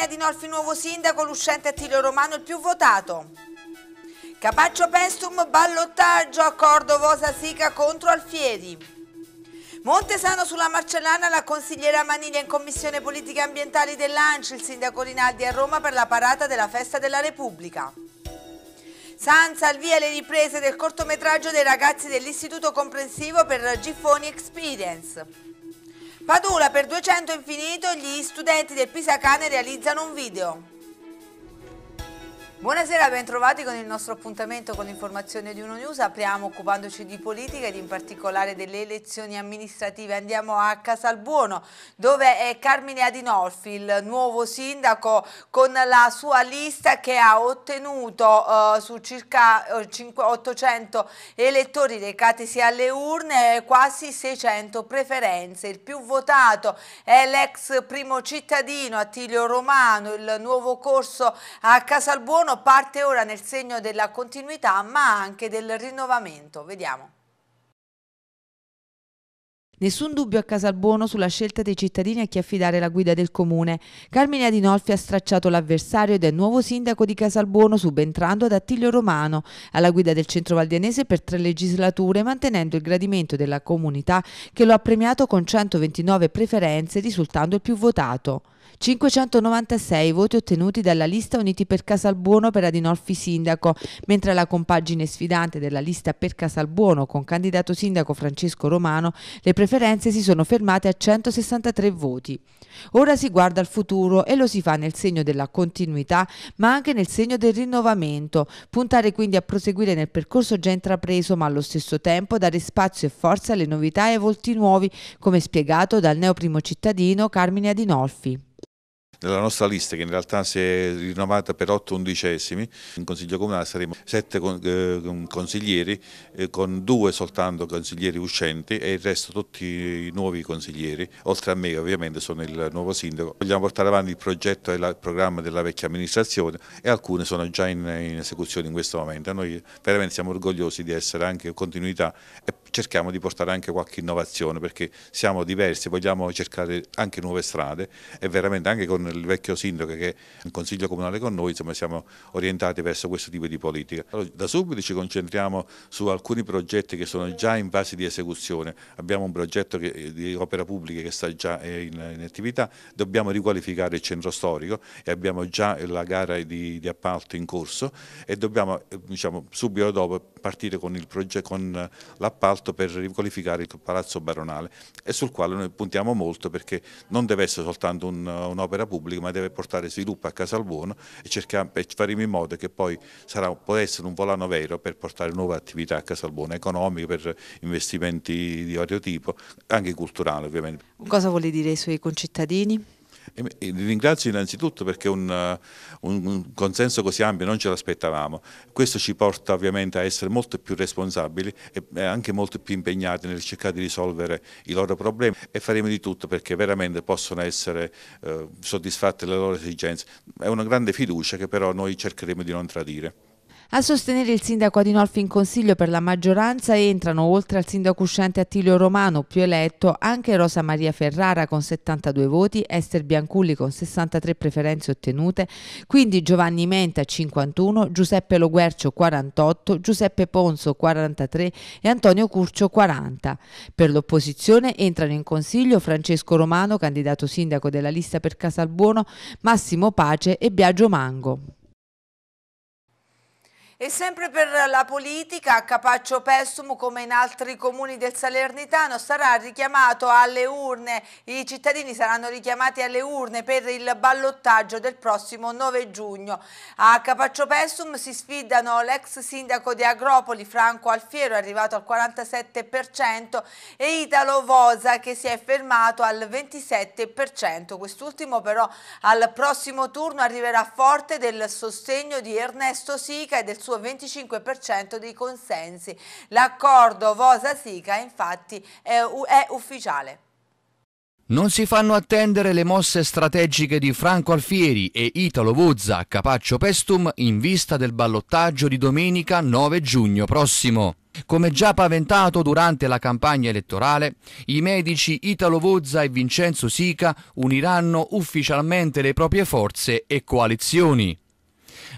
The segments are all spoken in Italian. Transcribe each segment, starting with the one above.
Eugenia Di Norfi, nuovo sindaco, l'uscente Attilio Romano, il più votato. Capaccio Pestum, ballottaggio, a Vosa Sica contro Alfieri. Montesano sulla Marcellana, la consigliera Maniglia in commissione politiche ambientali dell'ANCI, il sindaco Rinaldi a Roma per la parata della festa della Repubblica. Sanza al via le riprese del cortometraggio dei ragazzi dell'Istituto Comprensivo per Giffoni Experience. Padula per 200 infinito, gli studenti del Pisacane realizzano un video. Buonasera, bentrovati con il nostro appuntamento con l'informazione di Uno News. Apriamo occupandoci di politica ed in particolare delle elezioni amministrative. Andiamo a Casalbuono, dove è Carmine Adinolfi, il nuovo sindaco, con la sua lista che ha ottenuto eh, su circa 800 eh, elettori recatisi alle urne quasi 600 preferenze. Il più votato è l'ex primo cittadino Attilio Romano, il nuovo corso a Casalbuono Belluno parte ora nel segno della continuità ma anche del rinnovamento. Vediamo. Nessun dubbio a Casalbuono sulla scelta dei cittadini a chi affidare la guida del comune. Carmine Adinolfi ha stracciato l'avversario ed è nuovo sindaco di Casalbuono subentrando ad Attilio Romano, alla guida del centro valdianese per tre legislature, mantenendo il gradimento della comunità che lo ha premiato con 129 preferenze, risultando il più votato. 596 voti ottenuti dalla lista Uniti per Casalbuono per Adinolfi Sindaco, mentre la compagine sfidante della lista per Casalbuono con candidato sindaco Francesco Romano le preferenze si sono fermate a 163 voti. Ora si guarda al futuro e lo si fa nel segno della continuità ma anche nel segno del rinnovamento, puntare quindi a proseguire nel percorso già intrapreso ma allo stesso tempo dare spazio e forza alle novità e ai volti nuovi come spiegato dal neoprimo cittadino Carmine Adinolfi. Nella nostra lista, che in realtà si è rinnovata per 8 undicesimi, in Consiglio Comunale saremo 7 eh, consiglieri, eh, con 2 soltanto consiglieri uscenti e il resto tutti i nuovi consiglieri. Oltre a me ovviamente sono il nuovo sindaco. Vogliamo portare avanti il progetto e il programma della vecchia amministrazione e alcune sono già in, esecuzione in questo momento. Noi veramente siamo orgogliosi di essere anche in continuità e cerchiamo di portare anche qualche innovazione perché siamo diversi, vogliamo cercare anche nuove strade e veramente anche con il vecchio sindaco che è in consiglio comunale con noi insomma, siamo orientati verso questo tipo di politica. Allora, da subito ci concentriamo su alcuni progetti che sono già in fase di esecuzione, abbiamo un progetto che, eh, di opera pubblica che sta già eh, in, in, attività, dobbiamo riqualificare il centro storico e abbiamo già la gara di, di appalto in corso e dobbiamo eh, diciamo, subito dopo partire con l'appalto per riqualificare il Palazzo Baronale e sul quale noi puntiamo molto perché non deve essere soltanto un'opera un pubblica ma deve portare sviluppo a Casalbuono e, cerchiamo, e faremo in modo che poi sarà, può essere un volano vero per portare nuove attività a Casalbuono, economiche, per investimenti di vario tipo, anche culturali ovviamente. Cosa vuole dire ai suoi concittadini? Vi ringrazio innanzitutto perché eh, un, un consenso così ampio non ce l'aspettavamo. Questo ci porta ovviamente a essere molto più responsabili e anche molto più impegnati nel cercare di risolvere i loro problemi e faremo di tutto perché veramente possano essere eh, soddisfatte le loro esigenze. È una grande fiducia che però noi cercheremo di non tradire. A sostenere il sindaco Adinolfi in consiglio per la maggioranza entrano, oltre al sindaco uscente Attilio Romano, più eletto, anche Rosa Maria Ferrara con 72 voti, Esther Bianculli con 63 preferenze ottenute, quindi Giovanni Menta 51, Giuseppe Loguercio 48, Giuseppe Ponzo 43 e Antonio Curcio 40. Per l'opposizione entrano in consiglio Francesco Romano, candidato sindaco della lista per Casalbuono, Massimo Pace e Biagio Mango. E sempre per la politica, a Capaccio Pessum, come in altri comuni del Salernitano, sarà richiamato alle urne, i cittadini saranno richiamati alle urne per il ballottaggio del prossimo 9 giugno. A Capaccio Pessum si sfidano l'ex sindaco di Agropoli, Franco Alfiero, arrivato al 47%, e Italo Vosa, che si è fermato al 27%. Quest'ultimo però al prossimo turno arriverà forte del sostegno di Ernesto Sica e del suo suo 25% dei consensi. L'accordo Vosa-Sica infatti è, è ufficiale. Non si fanno attendere le mosse strategiche di Franco Alfieri e Italo Vozza a Capaccio Pestum in vista del ballottaggio di domenica 9 giugno prossimo. Come già paventato durante la campagna elettorale, i medici Italo Vozza e Vincenzo Sica uniranno ufficialmente le proprie forze e coalizioni.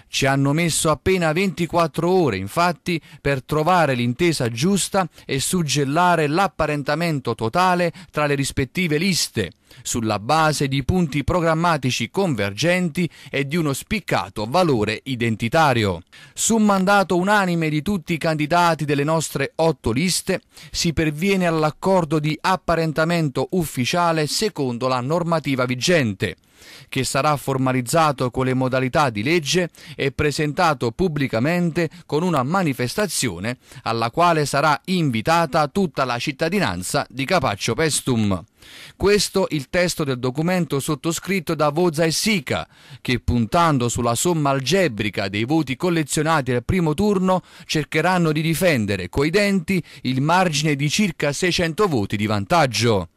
Ci hanno messo appena 24 ore, infatti, per trovare l'intesa giusta e suggellare l'apparentamento totale tra le rispettive liste sulla base di punti programmatici convergenti e di uno spiccato valore identitario. Su mandato unanime di tutti i candidati delle nostre otto liste si perviene all'accordo di apparentamento ufficiale secondo la normativa vigente che sarà formalizzato con le modalità di legge e presentato pubblicamente con una manifestazione alla quale sarà invitata tutta la cittadinanza di Capaccio Pestum. Questo il testo del documento sottoscritto da Voza e Sica, che puntando sulla somma algebrica dei voti collezionati al primo turno cercheranno di difendere coi denti il margine di circa 600 voti di vantaggio.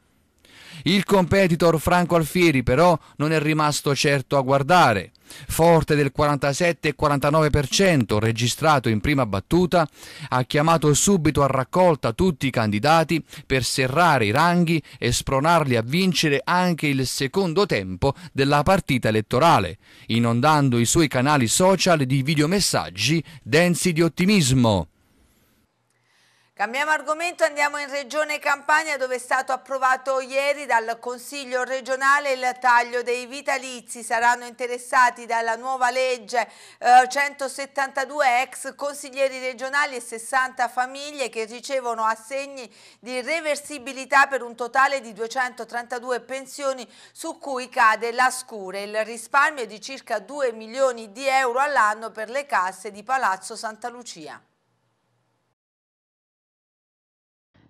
Il competitor Franco Alfieri però non è rimasto certo a guardare forte del 47,49% registrato in prima battuta, ha chiamato subito a raccolta tutti i candidati per serrare i ranghi e spronarli a vincere anche il secondo tempo della partita elettorale, inondando i suoi canali social di videomessaggi densi di ottimismo. Cambiamo argomento, andiamo in Regione Campania dove è stato approvato ieri dal Consiglio regionale il taglio dei vitalizi. Saranno interessati dalla nuova legge eh, 172 ex consiglieri regionali e 60 famiglie che ricevono assegni di reversibilità per un totale di 232 pensioni su cui cade la scure. Il risparmio è di circa 2 milioni di euro all'anno per le casse di Palazzo Santa Lucia.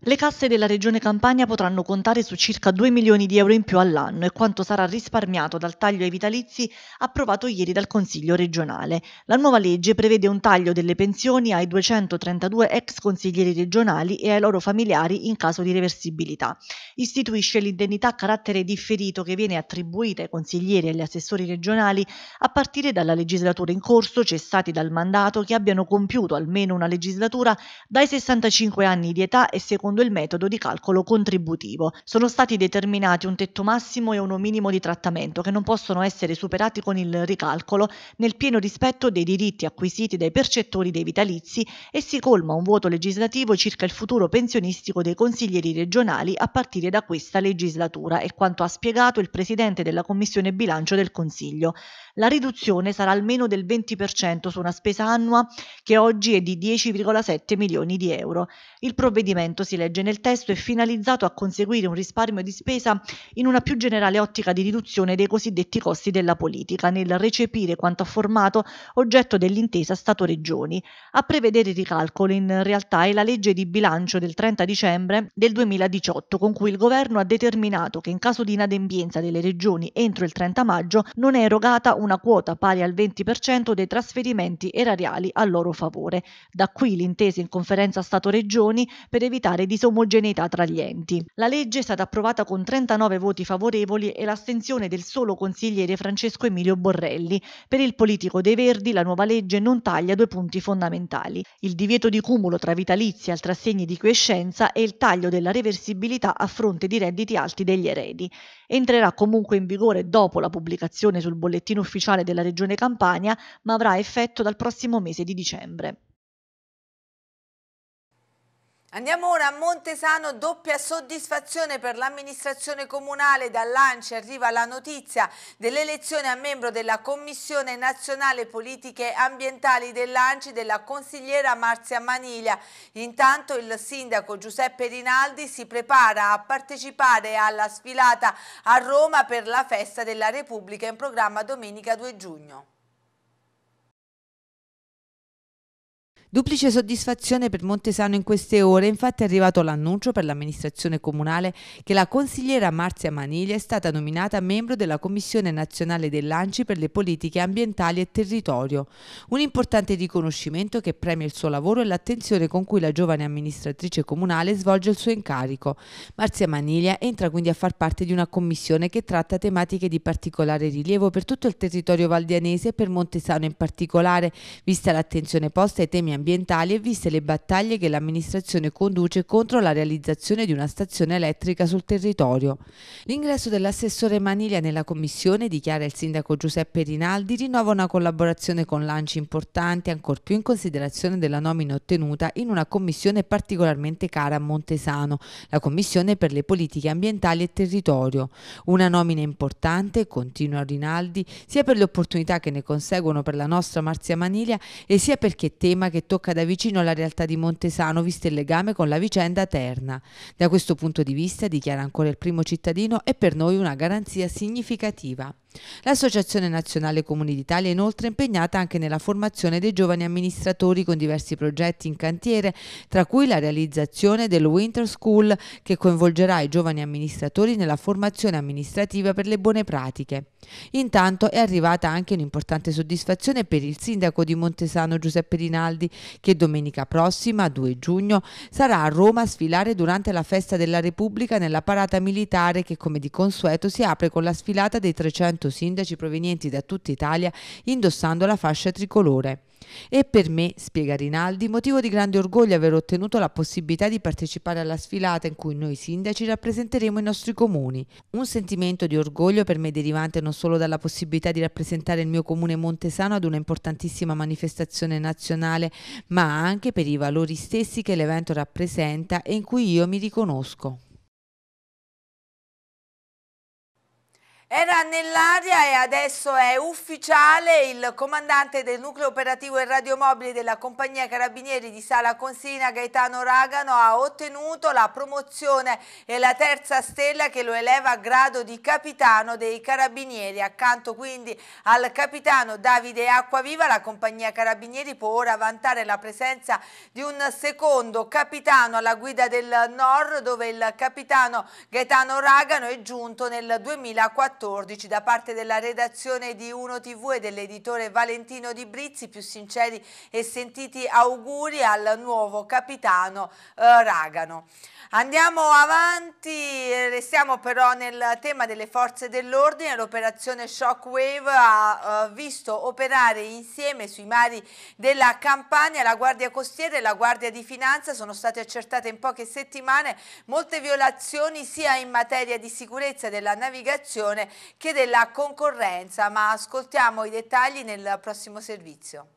Le casse della Regione Campania potranno contare su circa 2 milioni di euro in più all'anno e quanto sarà risparmiato dal taglio ai vitalizi approvato ieri dal Consiglio regionale. La nuova legge prevede un taglio delle pensioni ai 232 ex consiglieri regionali e ai loro familiari in caso di reversibilità. Istituisce l'indennità a carattere differito che viene attribuita ai consiglieri e agli assessori regionali a partire dalla legislatura in corso, cessati dal mandato, che abbiano compiuto almeno una legislatura dai 65 anni di età e secondo secondo il metodo di calcolo contributivo. Sono stati determinati un tetto massimo e uno minimo di trattamento che non possono essere superati con il ricalcolo nel pieno rispetto dei diritti acquisiti dai percettori dei vitalizi e si colma un vuoto legislativo circa il futuro pensionistico dei consiglieri regionali a partire da questa legislatura e quanto ha spiegato il Presidente della Commissione Bilancio del Consiglio. La riduzione sarà almeno del 20% su una spesa annua che oggi è di 10,7 milioni di euro. Il provvedimento si legge nel testo è finalizzato a conseguire un risparmio di spesa in una più generale ottica di riduzione dei cosiddetti costi della politica, nel recepire quanto affermato oggetto dell'intesa Stato-Regioni. A prevedere i ricalcoli in realtà è la legge di bilancio del 30 dicembre del 2018, con cui il governo ha determinato che in caso di inadempienza delle regioni entro il 30 maggio non è erogata una quota pari al 20% dei trasferimenti erariali a loro favore. Da qui l'intesa in conferenza Stato-Regioni per evitare di disomogeneità tra gli enti. La legge è stata approvata con 39 voti favorevoli e l'astensione del solo consigliere Francesco Emilio Borrelli. Per il politico dei Verdi la nuova legge non taglia due punti fondamentali, il divieto di cumulo tra vitalizi e altri assegni di quiescenza e il taglio della reversibilità a fronte di redditi alti degli eredi. Entrerà comunque in vigore dopo la pubblicazione sul bollettino ufficiale della Regione Campania, ma avrà effetto dal prossimo mese di dicembre. Andiamo ora a Montesano, doppia soddisfazione per l'amministrazione comunale. Dall'Anci arriva la notizia dell'elezione a membro della Commissione Nazionale Politiche Ambientali dell'Anci della consigliera Marzia Maniglia. Intanto il sindaco Giuseppe Rinaldi si prepara a partecipare alla sfilata a Roma per la festa della Repubblica in programma domenica 2 giugno. Duplice soddisfazione per Montesano in queste ore, infatti è arrivato l'annuncio per l'amministrazione comunale che la consigliera Marzia Maniglia è stata nominata membro della Commissione Nazionale Lanci per le politiche ambientali e territorio, un importante riconoscimento che premia il suo lavoro e l'attenzione con cui la giovane amministratrice comunale svolge il suo incarico. Marzia Maniglia entra quindi a far parte di una commissione che tratta tematiche di particolare rilievo per tutto il territorio valdianese e per Montesano in particolare, vista l'attenzione posta ai temi ambientali ambientali e viste le battaglie che l'amministrazione conduce contro la realizzazione di una stazione elettrica sul territorio. L'ingresso dell'assessore Maniglia nella commissione, dichiara il sindaco Giuseppe Rinaldi, rinnova una collaborazione con lanci importanti, ancor più in considerazione della nomina ottenuta in una commissione particolarmente cara a Montesano, la commissione per le politiche ambientali e territorio. Una nomina importante, continua Rinaldi, sia per le opportunità che ne conseguono per la nostra Marzia Maniglia e sia perché tema che tocca da vicino la realtà di Montesano, visto il legame con la vicenda Terna. Da questo punto di vista, dichiara ancora il primo cittadino, è per noi una garanzia significativa. L'Associazione Nazionale Comuni d'Italia è inoltre impegnata anche nella formazione dei giovani amministratori con diversi progetti in cantiere, tra cui la realizzazione del Winter School che coinvolgerà i giovani amministratori nella formazione amministrativa per le buone pratiche. Intanto è arrivata anche un'importante soddisfazione per il sindaco di Montesano Giuseppe Rinaldi che domenica prossima, 2 giugno, sarà a Roma a sfilare durante la festa della Repubblica nella parata militare che come di consueto si apre con la sfilata dei 300 100 sindaci provenienti da tutta Italia indossando la fascia tricolore. E per me, spiega Rinaldi, motivo di grande orgoglio aver ottenuto la possibilità di partecipare alla sfilata in cui noi sindaci rappresenteremo i nostri comuni. Un sentimento di orgoglio per me derivante non solo dalla possibilità di rappresentare il mio comune Montesano ad una importantissima manifestazione nazionale, ma anche per i valori stessi che l'evento rappresenta e in cui io mi riconosco. Era nell'aria e adesso è ufficiale il comandante del nucleo operativo e radiomobili della compagnia Carabinieri di Sala Consina, Gaetano Ragano, ha ottenuto la promozione e la terza stella che lo eleva a grado di capitano dei Carabinieri. Accanto quindi al capitano Davide Acquaviva, la compagnia Carabinieri può ora vantare la presenza di un secondo capitano alla guida del Nord dove il capitano Gaetano Ragano è giunto nel 2014 2014 da parte della redazione di Uno TV e dell'editore Valentino Di Brizzi, più sinceri e sentiti auguri al nuovo capitano eh, Ragano. Andiamo avanti, eh, restiamo però nel tema delle forze dell'ordine, l'operazione Shockwave ha eh, visto operare insieme sui mari della Campania la Guardia Costiera e la Guardia di Finanza, sono state accertate in poche settimane molte violazioni sia in materia di sicurezza della navigazione che della concorrenza, ma ascoltiamo i dettagli nel prossimo servizio.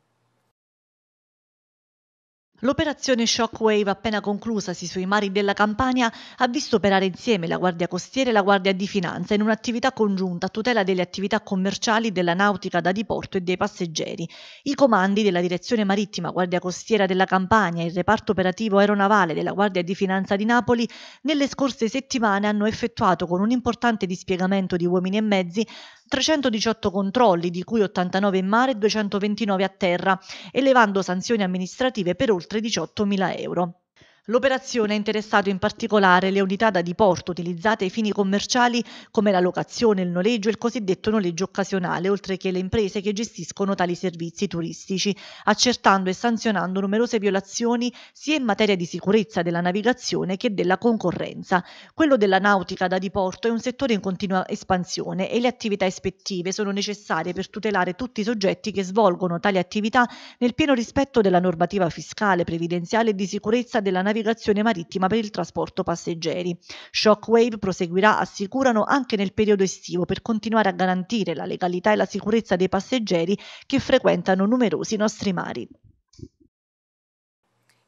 L'operazione Shockwave appena conclusasi sui mari della Campania ha visto operare insieme la Guardia Costiera e la Guardia di Finanza in un'attività congiunta a tutela delle attività commerciali della nautica da diporto e dei passeggeri. I comandi della Direzione Marittima Guardia Costiera della Campania e il reparto operativo aeronavale della Guardia di Finanza di Napoli nelle scorse settimane hanno effettuato con un importante dispiegamento di uomini e mezzi 318 controlli, di cui 89 in mare e 229 a terra, elevando sanzioni amministrative per oltre 18.000 euro. L'operazione ha interessato in particolare le unità da diporto utilizzate ai fini commerciali come la locazione, il noleggio e il cosiddetto noleggio occasionale, oltre che le imprese che gestiscono tali servizi turistici, accertando e sanzionando numerose violazioni sia in materia di sicurezza della navigazione che della concorrenza. Quello della nautica da diporto è un settore in continua espansione e le attività ispettive sono necessarie per tutelare tutti i soggetti che svolgono tali attività nel pieno rispetto della normativa fiscale, previdenziale e di sicurezza della navigazione navigazione marittima per il trasporto passeggeri. Shockwave proseguirà, assicurano, anche nel periodo estivo per continuare a garantire la legalità e la sicurezza dei passeggeri che frequentano numerosi nostri mari.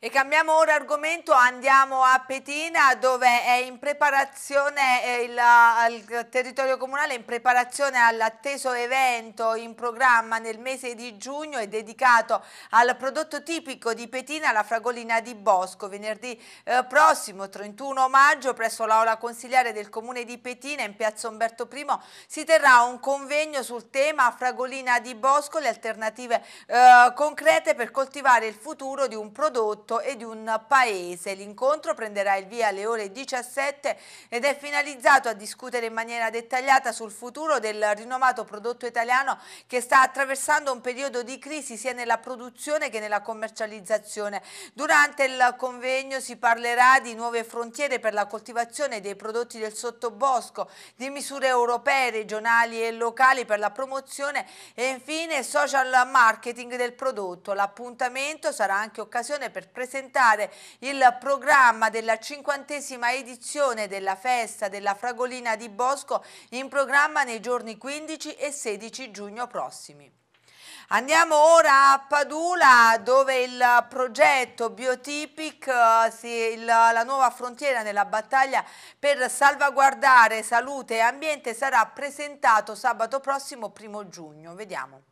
E cambiamo ora argomento, andiamo a Petina dove è in preparazione eh, il, il territorio comunale, è in preparazione all'atteso evento in programma nel mese di giugno e dedicato al prodotto tipico di Petina, la fragolina di Bosco. Venerdì eh, prossimo, 31 maggio, presso l'aula consigliare del comune di Petina in piazza Umberto I si terrà un convegno sul tema fragolina di Bosco, le alternative eh, concrete per coltivare il futuro di un prodotto prodotto e di un paese. L'incontro prenderà il via alle ore 17 ed è finalizzato a discutere in maniera dettagliata sul futuro del rinomato prodotto italiano che sta attraversando un periodo di crisi sia nella produzione che nella commercializzazione. Durante il convegno si parlerà di nuove frontiere per la coltivazione dei prodotti del sottobosco, di misure europee, regionali e locali per la promozione e infine social marketing del prodotto. L'appuntamento sarà anche occasione per presentare il programma della cinquantesima edizione della festa della Fragolina di Bosco in programma nei giorni 15 e 16 giugno prossimi. Andiamo ora a Padula dove il progetto Biotipic, eh, la nuova frontiera nella battaglia per salvaguardare salute e ambiente sarà presentato sabato prossimo primo giugno. Vediamo.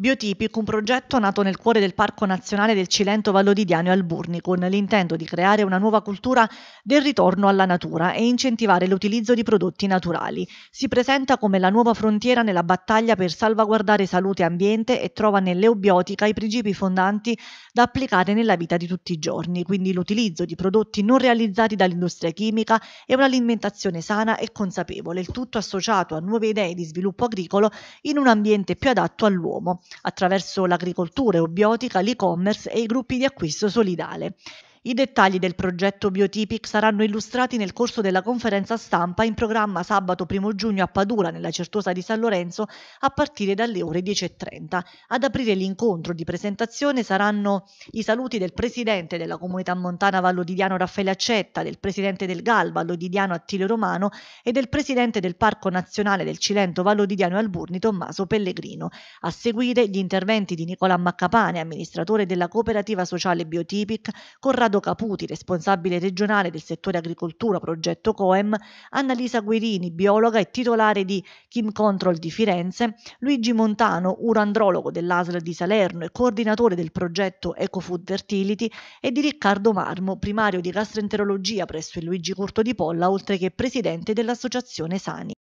Biotipic, un progetto nato nel cuore del Parco Nazionale del Cilento Vallodidiano e Alburni, con l'intento di creare una nuova cultura del ritorno alla natura e incentivare l'utilizzo di prodotti naturali. Si presenta come la nuova frontiera nella battaglia per salvaguardare salute e ambiente e trova nell'eubiotica i principi fondanti da applicare nella vita di tutti i giorni, quindi l'utilizzo di prodotti non realizzati dall'industria chimica e un'alimentazione sana e consapevole, il tutto associato a nuove idee di sviluppo agricolo in un ambiente più adatto all'uomo attraverso l'agricoltura eubiotica, l'e-commerce e i gruppi di acquisto solidale. I dettagli del progetto Biotipic saranno illustrati nel corso della conferenza stampa in programma sabato 1 giugno a Padura, nella Certosa di San Lorenzo, a partire dalle ore 10.30. Ad aprire l'incontro di presentazione saranno i saluti del presidente della comunità montana Vallodidiano Raffaele Accetta, del presidente del GAL Vallodidiano Attilio Romano e del presidente del Parco Nazionale del Cilento Vallodidiano e Alburni Tommaso Pellegrino. A seguire gli interventi di Nicola Maccapane, amministratore della cooperativa sociale Biotipic, Corrado Corrado Caputi, responsabile regionale del settore agricoltura progetto Coem, Annalisa Guirini, biologa e titolare di Kim Control di Firenze, Luigi Montano, urandrologo dell'ASL di Salerno e coordinatore del progetto EcoFood Fertility e di Riccardo Marmo, primario di gastroenterologia presso il Luigi Curto di Polla, oltre che presidente dell'associazione Sani.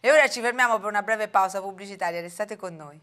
E ora ci fermiamo per una breve pausa pubblicitaria, restate con noi.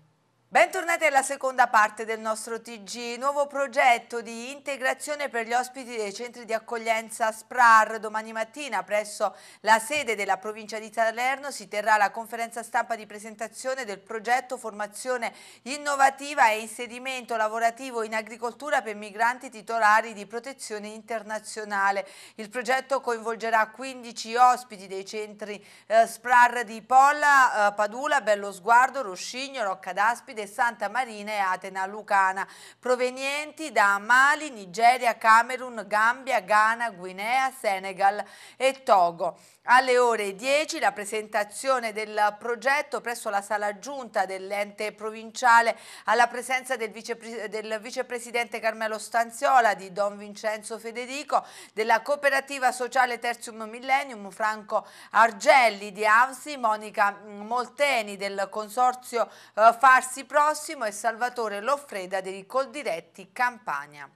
Bentornati alla seconda parte del nostro TG, nuovo progetto di integrazione per gli ospiti dei centri di accoglienza SPRAR. Domani mattina presso la sede della provincia di Salerno si terrà la conferenza stampa di presentazione del progetto Formazione innovativa e inserimento lavorativo in agricoltura per migranti titolari di protezione internazionale. Il progetto coinvolgerà 15 ospiti dei centri eh, SPRAR di Polla, eh, Padula, Bello Sguardo, Roscigno, Rocca d'Aspide Sede, Santa Marina e Atena Lucana, provenienti da Mali, Nigeria, Camerun, Gambia, Ghana, Guinea, Senegal e Togo. Alle ore 10 la presentazione del progetto presso la sala giunta dell'ente provinciale alla presenza del, vicepre del, vicepresidente Carmelo Stanziola, di Don Vincenzo Federico, della cooperativa sociale Terzium Millennium, Franco Argelli di Avsi, Monica Molteni del consorzio eh, Farsi Prossimo e Salvatore Loffreda dei Coldiretti Campania.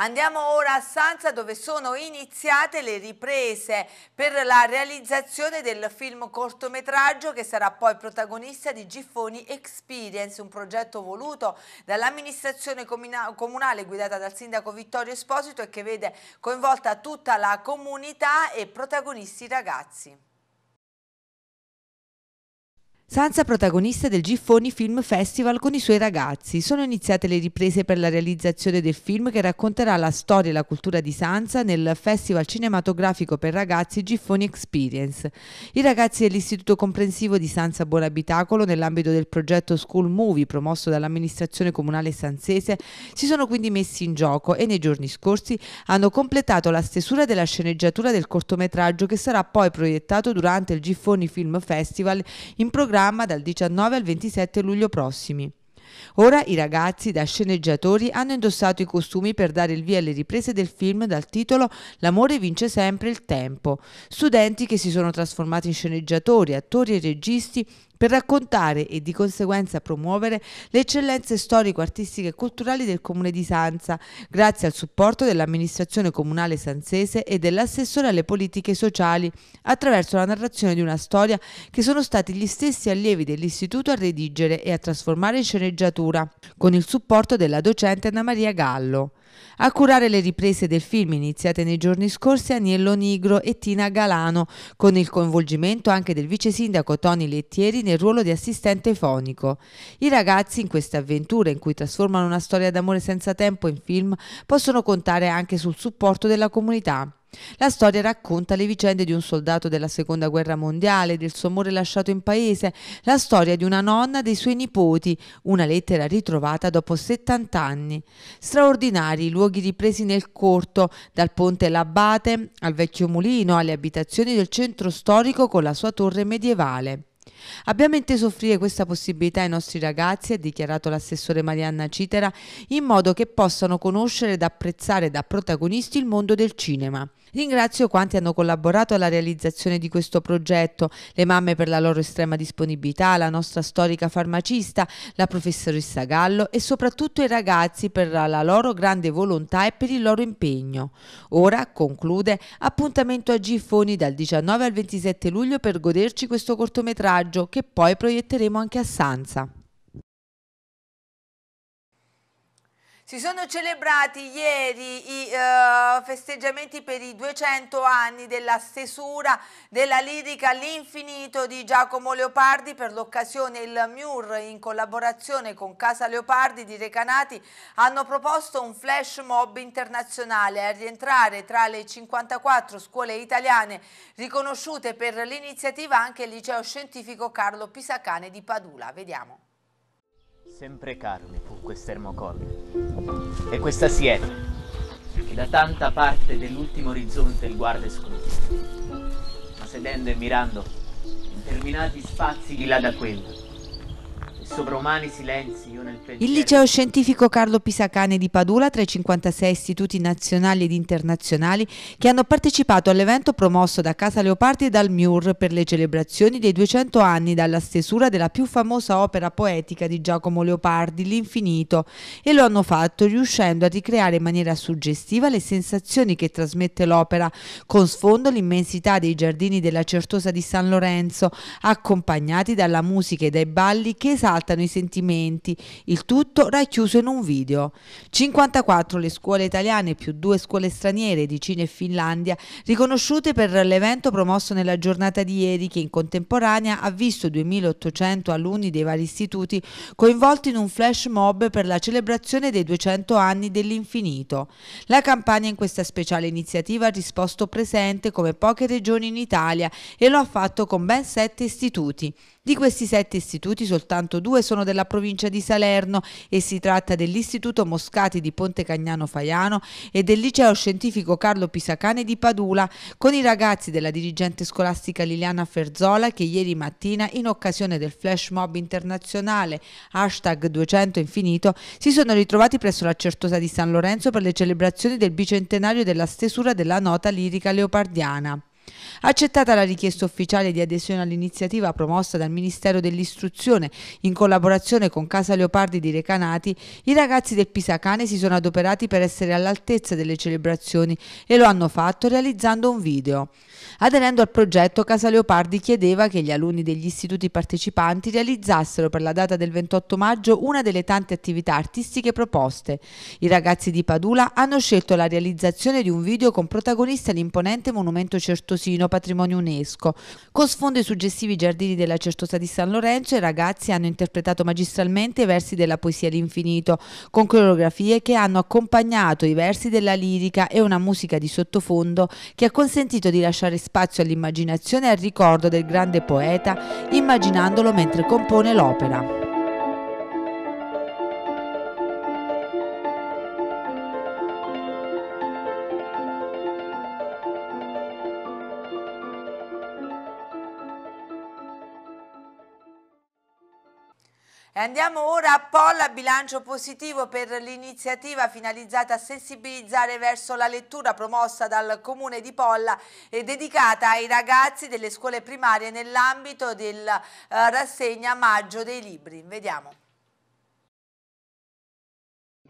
Andiamo ora a Sanza dove sono iniziate le riprese per la realizzazione del film cortometraggio che sarà poi protagonista di Giffoni Experience, un progetto voluto dall'amministrazione comunale guidata dal sindaco Vittorio Esposito e che vede coinvolta tutta la comunità e protagonisti ragazzi. Sansa protagonista del Giffoni Film Festival con i suoi ragazzi. Sono iniziate le riprese per la realizzazione del film che racconterà la storia e la cultura di Sansa nel Festival Cinematografico per Ragazzi Giffoni Experience. I ragazzi dell'Istituto Comprensivo di Sansa Buonabitacolo, nell'ambito del progetto School Movie promosso dall'amministrazione comunale sanzese, si sono quindi messi in gioco e nei giorni scorsi hanno completato la stesura della sceneggiatura del cortometraggio che sarà poi proiettato durante il Giffoni Film Festival in programma programma dal 19 al 27 luglio prossimi. Ora i ragazzi da sceneggiatori hanno indossato i costumi per dare il via alle riprese del film dal titolo L'amore vince sempre il tempo. Studenti che si sono trasformati in sceneggiatori, attori e registi per raccontare e di conseguenza promuovere le eccellenze storico-artistiche e culturali del comune di Sanza, grazie al supporto dell'amministrazione comunale sanzese e dell'assessore alle politiche sociali, attraverso la narrazione di una storia che sono stati gli stessi allievi dell'istituto a redigere e a trasformare in sceneggiatura, con il supporto della docente Anna Maria Gallo. A curare le riprese del film iniziate nei giorni scorsi Agnello Nigro e Tina Galano, con il coinvolgimento anche del vice sindaco Tony Lettieri nel ruolo di assistente fonico. I ragazzi in questa avventura in cui trasformano una storia d'amore senza tempo in film possono contare anche sul supporto della comunità. La storia racconta le vicende di un soldato della seconda guerra mondiale, del suo amore lasciato in paese, la storia di una nonna dei suoi nipoti, una lettera ritrovata dopo 70 anni. Straordinari i luoghi ripresi nel corto, dal ponte L'Abbate al vecchio mulino, alle abitazioni del centro storico con la sua torre medievale. Abbiamo inteso offrire questa possibilità ai nostri ragazzi, ha dichiarato l'assessore Marianna Citera, in modo che possano conoscere ed apprezzare da protagonisti il mondo del cinema. Ringrazio quanti hanno collaborato alla realizzazione di questo progetto, le mamme per la loro estrema disponibilità, la nostra storica farmacista, la professoressa Gallo e soprattutto i ragazzi per la loro grande volontà e per il loro impegno. Ora, conclude, appuntamento a Giffoni dal 19 al 27 luglio per goderci questo cortometraggio che poi proietteremo anche a Sansa. Si sono celebrati ieri i uh, festeggiamenti per i 200 anni della stesura della lirica L'Infinito di Giacomo Leopardi. Per l'occasione il MIUR in collaborazione con Casa Leopardi di Recanati hanno proposto un flash mob internazionale a rientrare tra le 54 scuole italiane riconosciute per l'iniziativa anche il liceo scientifico Carlo Pisacane di Padula. Vediamo. Sempre caro mi fu quest'ermocolle e questa siepe che da tanta parte dell'ultimo orizzonte il guarda escluso, ma sedendo e mirando interminati spazi di là da quello sovrumani silenzi io nel Il liceo scientifico Carlo Pisacane di Padula tra i 56 istituti nazionali ed internazionali che hanno partecipato all'evento promosso da Casa Leopardi e dal MIUR per le celebrazioni dei 200 anni dalla stesura della più famosa opera poetica di Giacomo Leopardi, L'Infinito, e lo hanno fatto riuscendo a ricreare in maniera suggestiva le sensazioni che trasmette l'opera, con sfondo l'immensità dei giardini della Certosa di San Lorenzo, accompagnati dalla musica e dai balli che esaltano esaltano i sentimenti, il tutto racchiuso in un video. 54 le scuole italiane più due scuole straniere di Cina e Finlandia riconosciute per l'evento promosso nella giornata di ieri che in contemporanea ha visto 2800 alunni dei vari istituti coinvolti in un flash mob per la celebrazione dei 200 anni dell'infinito. La campagna in questa speciale iniziativa ha risposto presente come poche regioni in Italia e lo ha fatto con ben sette istituti. Di questi sette istituti soltanto due sono della provincia di Salerno e si tratta dell'Istituto Moscati di Ponte Cagnano Faiano e del Liceo Scientifico Carlo Pisacane di Padula, con i ragazzi della dirigente scolastica Liliana Ferzola che ieri mattina, in occasione del flash mob internazionale hashtag 200 infinito, si sono ritrovati presso la Certosa di San Lorenzo per le celebrazioni del bicentenario della stesura della nota lirica leopardiana. Accettata la richiesta ufficiale di adesione all'iniziativa promossa dal Ministero dell'Istruzione in collaborazione con Casa Leopardi di Recanati, i ragazzi del Pisacane si sono adoperati per essere all'altezza delle celebrazioni e lo hanno fatto realizzando un video. Aderendo al progetto, Casa Leopardi chiedeva che gli alunni degli istituti partecipanti realizzassero per la data del 28 maggio una delle tante attività artistiche proposte. I ragazzi di Padula hanno scelto la realizzazione di un video con protagonista l'imponente monumento certosino Tosino, patrimonio UNESCO. Con sfondo sfondi suggestivi giardini della Certosa di San Lorenzo, i ragazzi hanno interpretato magistralmente i versi della poesia all'infinito, con coreografie che hanno accompagnato i versi della lirica e una musica di sottofondo che ha consentito di lasciare spazio all'immaginazione e al ricordo del grande poeta, immaginandolo mentre compone l'opera. andiamo ora a Polla, bilancio positivo per l'iniziativa finalizzata a sensibilizzare verso la lettura promossa dal Comune di Polla e dedicata ai ragazzi delle scuole primarie nell'ambito della eh, rassegna Maggio dei Libri. Vediamo.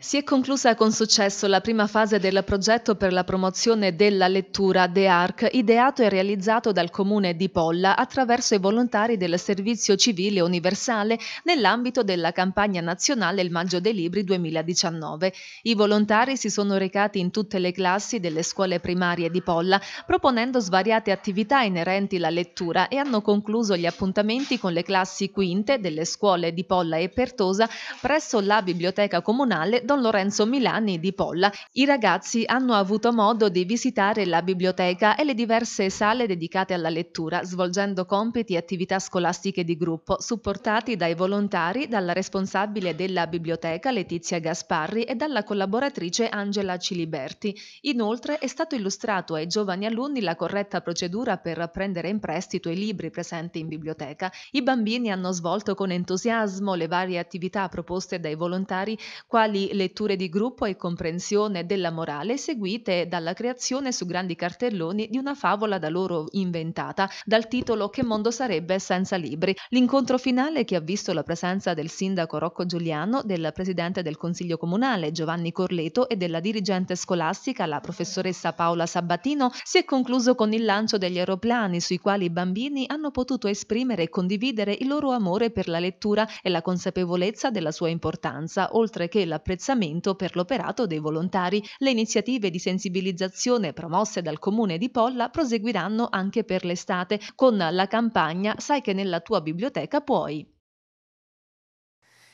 Si è conclusa con successo la prima fase del progetto per la promozione della lettura The Arc, ideato e realizzato dal comune di Polla attraverso i volontari del Servizio Civile Universale nell'ambito della campagna nazionale Il Maggio dei Libri 2019. I volontari si sono recati in tutte le classi delle scuole primarie di Polla, proponendo svariate attività inerenti alla lettura e hanno concluso gli appuntamenti con le classi quinte delle scuole di Polla e Pertosa presso la biblioteca comunale Don Lorenzo Milani di Polla. I ragazzi hanno avuto modo di visitare la biblioteca e le diverse sale dedicate alla lettura, svolgendo compiti e attività scolastiche di gruppo, supportati dai volontari, dalla responsabile della biblioteca Letizia Gasparri e dalla collaboratrice Angela Ciliberti. Inoltre è stato illustrato ai giovani alunni la corretta procedura per prendere in prestito i libri presenti in biblioteca. I bambini hanno svolto con entusiasmo le varie attività proposte dai volontari, quali letture di gruppo e comprensione della morale seguite dalla creazione su grandi cartelloni di una favola da loro inventata, dal titolo Che mondo sarebbe senza libri. L'incontro finale che ha visto la presenza del sindaco Rocco Giuliano, del presidente del Consiglio Comunale Giovanni Corleto e della dirigente scolastica, la professoressa Paola Sabatino, si è concluso con il lancio degli aeroplani sui quali i bambini hanno potuto esprimere e condividere il loro amore per la lettura e la consapevolezza della sua importanza, oltre che l'apprezzamento apprezzamento per l'operato dei volontari. Le iniziative di sensibilizzazione promosse dal comune di Polla proseguiranno anche per l'estate con la campagna Sai che nella tua biblioteca puoi.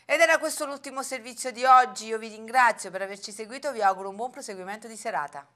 Ed era questo l'ultimo servizio di oggi, io vi ringrazio per averci seguito, vi auguro un buon proseguimento di serata.